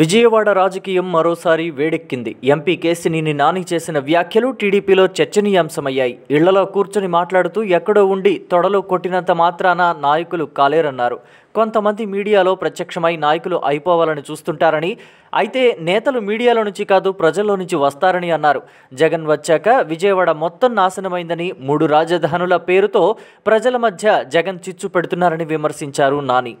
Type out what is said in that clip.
విజయవాడ రాజకీయం మరోసారి వేడెక్కింది ఎంపీ కేసినేని నాని చేసిన వ్యాఖ్యలు టీడీపీలో చర్చనీయాంశమయ్యాయి ఇళ్లలో కూర్చొని మాట్లాడుతూ ఎక్కడో ఉండి తొడలో కొట్టినంత మాత్రాన నాయకులు కాలేరన్నారు కొంతమంది మీడియాలో ప్రత్యక్షమై నాయకులు అయిపోవాలని చూస్తుంటారని అయితే నేతలు మీడియాలో నుంచి కాదు ప్రజల్లో నుంచి వస్తారని అన్నారు జగన్ వచ్చాక విజయవాడ మొత్తం నాశనమైందని మూడు రాజధానుల పేరుతో ప్రజల మధ్య జగన్ చిచ్చు పెడుతున్నారని విమర్శించారు నాని